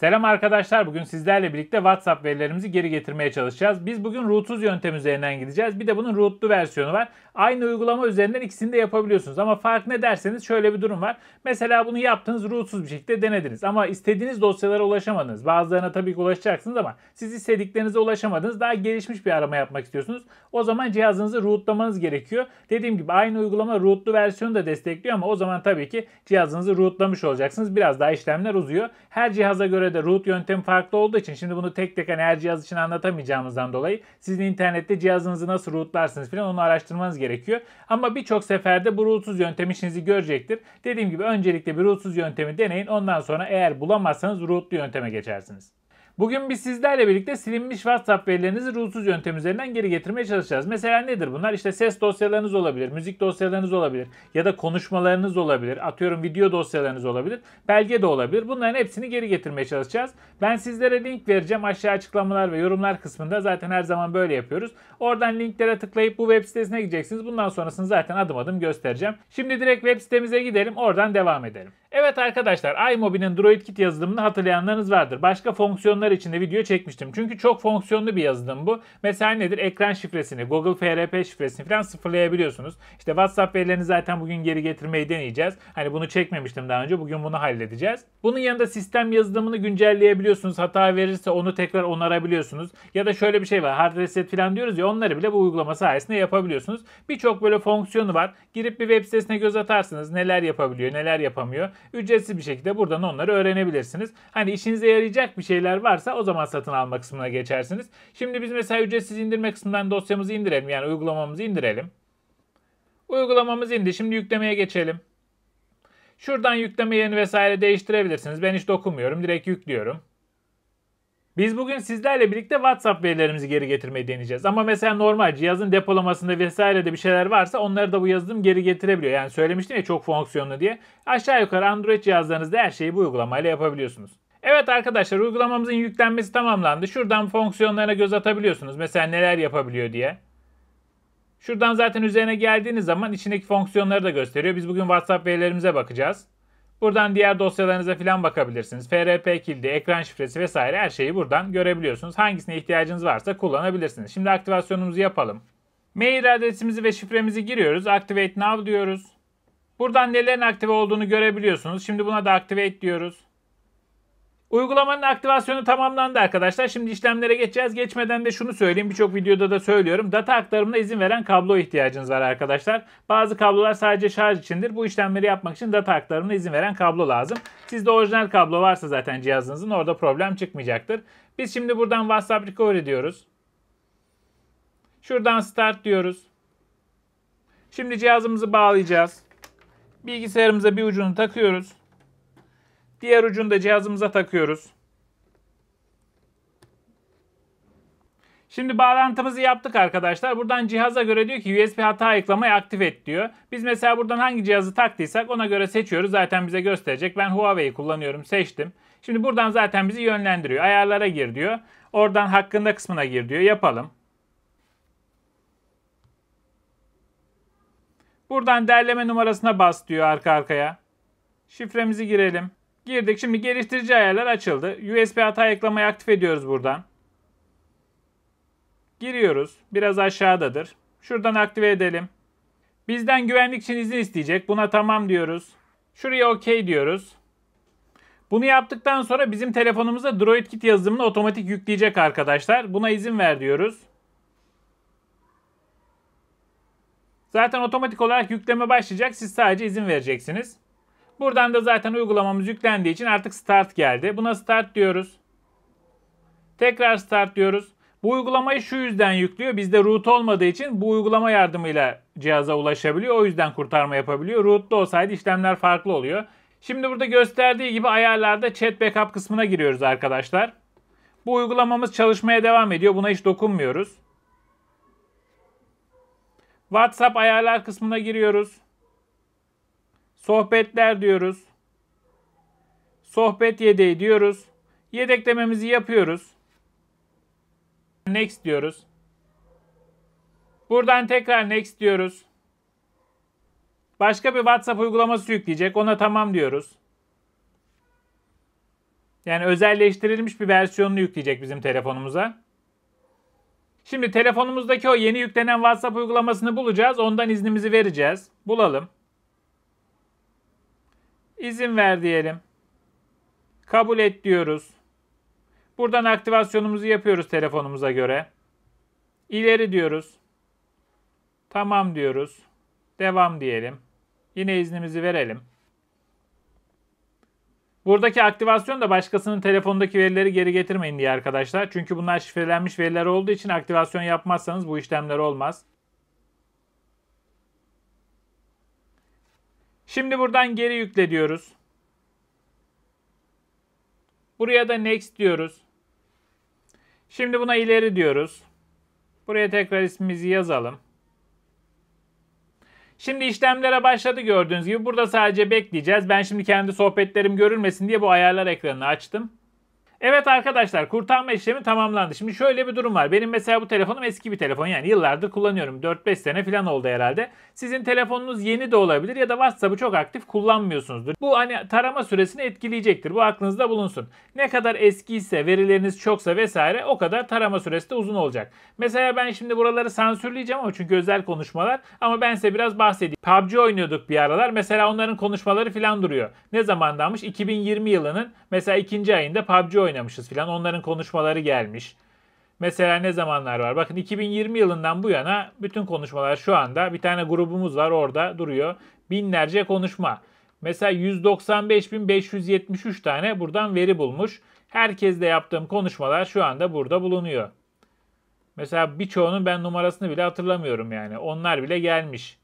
Selam arkadaşlar. Bugün sizlerle birlikte WhatsApp verilerimizi geri getirmeye çalışacağız. Biz bugün rootsuz yöntem üzerinden gideceğiz. Bir de bunun rootlu versiyonu var. Aynı uygulama üzerinden ikisini de yapabiliyorsunuz. Ama fark ne derseniz şöyle bir durum var. Mesela bunu yaptınız rootsuz bir şekilde denediniz. Ama istediğiniz dosyalara ulaşamadınız. Bazılarına tabii ki ulaşacaksınız ama siz istediklerinize ulaşamadınız. Daha gelişmiş bir arama yapmak istiyorsunuz. O zaman cihazınızı rootlamanız gerekiyor. Dediğim gibi aynı uygulama rootlu versiyonu da destekliyor ama o zaman tabii ki cihazınızı rootlamış olacaksınız. Biraz daha işlemler uzuyor. Her cihaza göre göre de root yöntemi farklı olduğu için şimdi bunu tek tek hani her cihaz için anlatamayacağımızdan dolayı sizin internette cihazınızı nasıl rootlarsınız falan onu araştırmanız gerekiyor. Ama birçok seferde bu rootsuz yöntem işinizi görecektir. Dediğim gibi öncelikle bir rootsuz yöntemi deneyin. Ondan sonra eğer bulamazsanız rootlu yönteme geçersiniz. Bugün biz sizlerle birlikte silinmiş WhatsApp verilerinizi ruhsuz yöntem üzerinden geri getirmeye çalışacağız. Mesela nedir bunlar? İşte ses dosyalarınız olabilir, müzik dosyalarınız olabilir ya da konuşmalarınız olabilir, atıyorum video dosyalarınız olabilir, belge de olabilir. Bunların hepsini geri getirmeye çalışacağız. Ben sizlere link vereceğim aşağı açıklamalar ve yorumlar kısmında zaten her zaman böyle yapıyoruz. Oradan linklere tıklayıp bu web sitesine gideceksiniz. Bundan sonrasını zaten adım adım göstereceğim. Şimdi direkt web sitemize gidelim oradan devam edelim. Evet arkadaşlar iMobi'nin DroidKit yazılımını hatırlayanlarınız vardır. Başka fonksiyonlar için de video çekmiştim. Çünkü çok fonksiyonlu bir yazılım bu. Mesela nedir? Ekran şifresini, Google FRP şifresini falan sıfırlayabiliyorsunuz. İşte WhatsApp verilerini zaten bugün geri getirmeyi deneyeceğiz. Hani bunu çekmemiştim daha önce. Bugün bunu halledeceğiz. Bunun yanında sistem yazılımını güncelleyebiliyorsunuz. Hata verirse onu tekrar onarabiliyorsunuz. Ya da şöyle bir şey var. Hard reset falan diyoruz ya onları bile bu uygulama sayesinde yapabiliyorsunuz. Birçok böyle fonksiyonu var. Girip bir web sitesine göz atarsınız. Neler yapabiliyor, neler yapamıyor ücretsiz bir şekilde buradan onları öğrenebilirsiniz. Hani işinize yarayacak bir şeyler varsa o zaman satın alma kısmına geçersiniz. Şimdi biz mesela ücretsiz indirme kısmından dosyamızı indirelim. Yani uygulamamızı indirelim. Uygulamamız indi. Şimdi yüklemeye geçelim. Şuradan yükleme yerini vesaire değiştirebilirsiniz. Ben hiç dokunmuyorum. Direkt yüklüyorum. Biz bugün sizlerle birlikte WhatsApp verilerimizi geri getirmeyi deneyeceğiz. Ama mesela normal cihazın depolamasında vesaire de bir şeyler varsa onları da bu yazılım geri getirebiliyor. Yani söylemiştim ya çok fonksiyonlu diye. Aşağı yukarı Android cihazlarınızda her şeyi bu uygulamayla yapabiliyorsunuz. Evet arkadaşlar uygulamamızın yüklenmesi tamamlandı. Şuradan fonksiyonlarına göz atabiliyorsunuz. Mesela neler yapabiliyor diye. Şuradan zaten üzerine geldiğiniz zaman içindeki fonksiyonları da gösteriyor. Biz bugün WhatsApp verilerimize bakacağız. Buradan diğer dosyalarınıza falan bakabilirsiniz. FRP kilidi, ekran şifresi vesaire her şeyi buradan görebiliyorsunuz. Hangisine ihtiyacınız varsa kullanabilirsiniz. Şimdi aktivasyonumuzu yapalım. Mail adresimizi ve şifremizi giriyoruz. Activate Now diyoruz. Buradan nelerin aktive olduğunu görebiliyorsunuz. Şimdi buna da Activate diyoruz. Uygulamanın aktivasyonu tamamlandı arkadaşlar. Şimdi işlemlere geçeceğiz. Geçmeden de şunu söyleyeyim. Birçok videoda da söylüyorum. Data aktarımına izin veren kablo ihtiyacınız var arkadaşlar. Bazı kablolar sadece şarj içindir. Bu işlemleri yapmak için data aktarımına izin veren kablo lazım. Sizde orijinal kablo varsa zaten cihazınızın orada problem çıkmayacaktır. Biz şimdi buradan WhatsApp Recovery diyoruz. Şuradan Start diyoruz. Şimdi cihazımızı bağlayacağız. Bilgisayarımıza bir ucunu takıyoruz. Diğer ucunu da cihazımıza takıyoruz. Şimdi bağlantımızı yaptık arkadaşlar. Buradan cihaza göre diyor ki USB hata ayıklamayı aktif et diyor. Biz mesela buradan hangi cihazı taktıysak ona göre seçiyoruz. Zaten bize gösterecek. Ben Huawei'yi kullanıyorum. Seçtim. Şimdi buradan zaten bizi yönlendiriyor. Ayarlara gir diyor. Oradan hakkında kısmına gir diyor. Yapalım. Buradan derleme numarasına bas diyor arka arkaya. Şifremizi girelim. Girdik. Şimdi geliştirici ayarlar açıldı. USB hata eklemeyi aktif ediyoruz buradan. Giriyoruz. Biraz aşağıdadır. Şuradan aktive edelim. Bizden güvenlik için izin isteyecek. Buna tamam diyoruz. Şuraya OK diyoruz. Bunu yaptıktan sonra bizim telefonumuza DroidKit yazılımını otomatik yükleyecek arkadaşlar. Buna izin ver diyoruz. Zaten otomatik olarak yükleme başlayacak. Siz sadece izin vereceksiniz. Buradan da zaten uygulamamız yüklendiği için artık start geldi. Buna start diyoruz. Tekrar start diyoruz. Bu uygulamayı şu yüzden yüklüyor. Bizde root olmadığı için bu uygulama yardımıyla cihaza ulaşabiliyor. O yüzden kurtarma yapabiliyor. Root'ta olsaydı işlemler farklı oluyor. Şimdi burada gösterdiği gibi ayarlarda chat backup kısmına giriyoruz arkadaşlar. Bu uygulamamız çalışmaya devam ediyor. Buna hiç dokunmuyoruz. WhatsApp ayarlar kısmına giriyoruz. Sohbetler diyoruz. Sohbet yedeği diyoruz. Yedeklememizi yapıyoruz. Next diyoruz. Buradan tekrar next diyoruz. Başka bir WhatsApp uygulaması yükleyecek. Ona tamam diyoruz. Yani özelleştirilmiş bir versiyonunu yükleyecek bizim telefonumuza. Şimdi telefonumuzdaki o yeni yüklenen WhatsApp uygulamasını bulacağız. Ondan iznimizi vereceğiz. Bulalım. İzin ver diyelim. Kabul et diyoruz. Buradan aktivasyonumuzu yapıyoruz telefonumuza göre. İleri diyoruz. Tamam diyoruz. Devam diyelim. Yine iznimizi verelim. Buradaki aktivasyon da başkasının telefondaki verileri geri getirmeyin diye arkadaşlar. Çünkü bunlar şifrelenmiş veriler olduğu için aktivasyon yapmazsanız bu işlemler olmaz. Şimdi buradan geri yükle diyoruz. Buraya da next diyoruz. Şimdi buna ileri diyoruz. Buraya tekrar ismimizi yazalım. Şimdi işlemlere başladı gördüğünüz gibi. Burada sadece bekleyeceğiz. Ben şimdi kendi sohbetlerim görülmesin diye bu ayarlar ekranını açtım. Evet arkadaşlar kurtarma işlemi tamamlandı. Şimdi şöyle bir durum var. Benim mesela bu telefonum eski bir telefon. Yani yıllardır kullanıyorum. 4-5 sene falan oldu herhalde. Sizin telefonunuz yeni de olabilir ya da WhatsApp'ı çok aktif kullanmıyorsunuzdur. Bu hani tarama süresini etkileyecektir. Bu aklınızda bulunsun. Ne kadar eskiyse, verileriniz çoksa vesaire o kadar tarama süresi de uzun olacak. Mesela ben şimdi buraları sansürleyeceğim ama çünkü özel konuşmalar. Ama ben size biraz bahsedeyim. PUBG oynuyorduk bir aralar. Mesela onların konuşmaları falan duruyor. Ne zamandanmış? 2020 yılının mesela ikinci ayında PUBG oynamışız filan onların konuşmaları gelmiş. Mesela ne zamanlar var? Bakın 2020 yılından bu yana bütün konuşmalar şu anda bir tane grubumuz var orada duruyor. Binlerce konuşma. Mesela 195.573 tane buradan veri bulmuş. Herkesle yaptığım konuşmalar şu anda burada bulunuyor. Mesela birçoğunun ben numarasını bile hatırlamıyorum yani. Onlar bile gelmiş.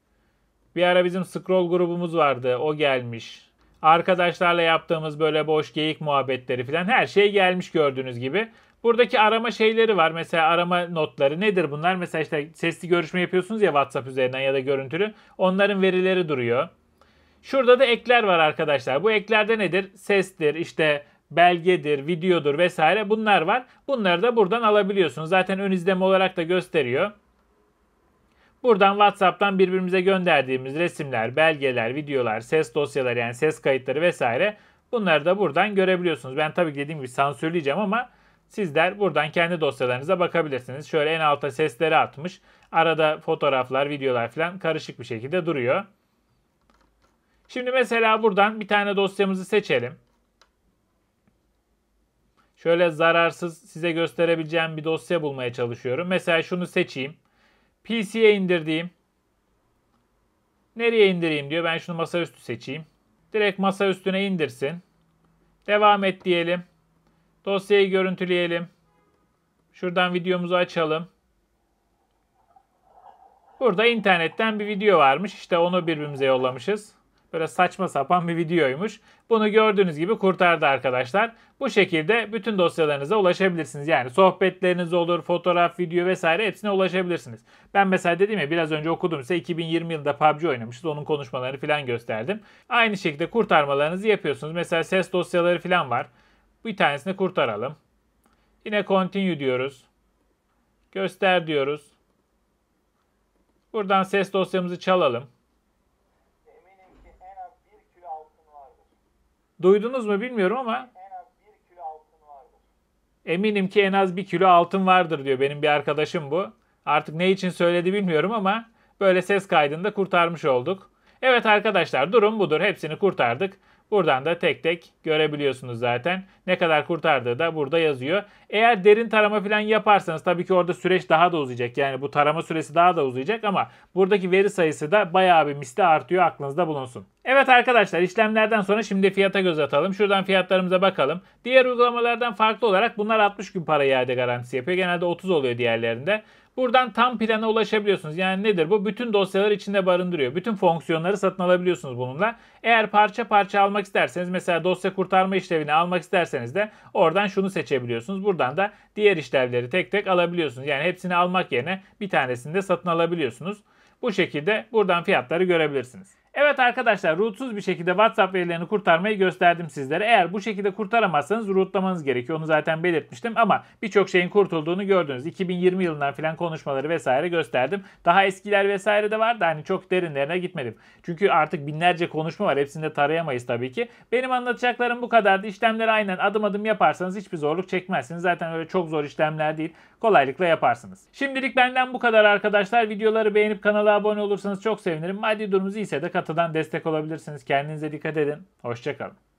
Bir ara bizim scroll grubumuz vardı. O gelmiş arkadaşlarla yaptığımız böyle boş geyik muhabbetleri falan her şey gelmiş gördüğünüz gibi. Buradaki arama şeyleri var. Mesela arama notları nedir bunlar? Mesela işte sesli görüşme yapıyorsunuz ya WhatsApp üzerinden ya da görüntülü. Onların verileri duruyor. Şurada da ekler var arkadaşlar. Bu eklerde nedir? Sestir, işte belgedir, videodur vesaire bunlar var. Bunları da buradan alabiliyorsunuz. Zaten ön izleme olarak da gösteriyor. Buradan WhatsApp'tan birbirimize gönderdiğimiz resimler, belgeler, videolar, ses dosyaları yani ses kayıtları vesaire bunları da buradan görebiliyorsunuz. Ben tabii dediğim gibi sansürleyeceğim ama sizler buradan kendi dosyalarınıza bakabilirsiniz. Şöyle en alta sesleri atmış. Arada fotoğraflar, videolar falan karışık bir şekilde duruyor. Şimdi mesela buradan bir tane dosyamızı seçelim. Şöyle zararsız size gösterebileceğim bir dosya bulmaya çalışıyorum. Mesela şunu seçeyim. PC'ye indirdiğim. Nereye indireyim diyor. Ben şunu masaüstü seçeyim. Direkt masaüstüne indirsin. Devam et diyelim. Dosyayı görüntüleyelim. Şuradan videomuzu açalım. Burada internetten bir video varmış. İşte onu birbirimize yollamışız. Böyle saçma sapan bir videoymuş. Bunu gördüğünüz gibi kurtardı arkadaşlar. Bu şekilde bütün dosyalarınıza ulaşabilirsiniz. Yani sohbetleriniz olur, fotoğraf, video vesaire hepsine ulaşabilirsiniz. Ben mesela dedim ya biraz önce okudum size 2020 yılında PUBG oynamışız. Onun konuşmalarını falan gösterdim. Aynı şekilde kurtarmalarınızı yapıyorsunuz. Mesela ses dosyaları falan var. Bir tanesini kurtaralım. Yine continue diyoruz. Göster diyoruz. Buradan ses dosyamızı çalalım. Duydunuz mu bilmiyorum ama eminim ki en az bir kilo altın vardır diyor benim bir arkadaşım bu. Artık ne için söyledi bilmiyorum ama böyle ses kaydında kurtarmış olduk. Evet arkadaşlar durum budur. Hepsini kurtardık. Buradan da tek tek görebiliyorsunuz zaten. Ne kadar kurtardığı da burada yazıyor. Eğer derin tarama falan yaparsanız tabii ki orada süreç daha da uzayacak. Yani bu tarama süresi daha da uzayacak ama buradaki veri sayısı da bayağı bir misli artıyor aklınızda bulunsun. Evet arkadaşlar işlemlerden sonra şimdi fiyata göz atalım. Şuradan fiyatlarımıza bakalım. Diğer uygulamalardan farklı olarak bunlar 60 gün para iade garantisi yapıyor. Genelde 30 oluyor diğerlerinde. Buradan tam plana ulaşabiliyorsunuz. Yani nedir bu? Bütün dosyalar içinde barındırıyor. Bütün fonksiyonları satın alabiliyorsunuz bununla. Eğer parça parça almak isterseniz mesela dosya kurtarma işlevini almak isterseniz de oradan şunu seçebiliyorsunuz. Buradan da diğer işlevleri tek tek alabiliyorsunuz. Yani hepsini almak yerine bir tanesini de satın alabiliyorsunuz. Bu şekilde buradan fiyatları görebilirsiniz. Evet arkadaşlar rootsuz bir şekilde WhatsApp verilerini kurtarmayı gösterdim sizlere. Eğer bu şekilde kurtaramazsanız rootlamanız gerekiyor. Onu zaten belirtmiştim ama birçok şeyin kurtulduğunu gördünüz. 2020 yılından filan konuşmaları vesaire gösterdim. Daha eskiler vesaire de vardı. Hani çok derinlerine gitmedim. Çünkü artık binlerce konuşma var. Hepsini de tarayamayız tabii ki. Benim anlatacaklarım bu kadardı. İşlemleri aynen adım adım yaparsanız hiçbir zorluk çekmezsiniz. Zaten öyle çok zor işlemler değil. Kolaylıkla yaparsınız. Şimdilik benden bu kadar arkadaşlar. Videoları beğenip kanala abone olursanız çok sevinirim. Maddi durumunuz iyiyse de çatıdan destek olabilirsiniz. Kendinize dikkat edin. Hoşçakalın.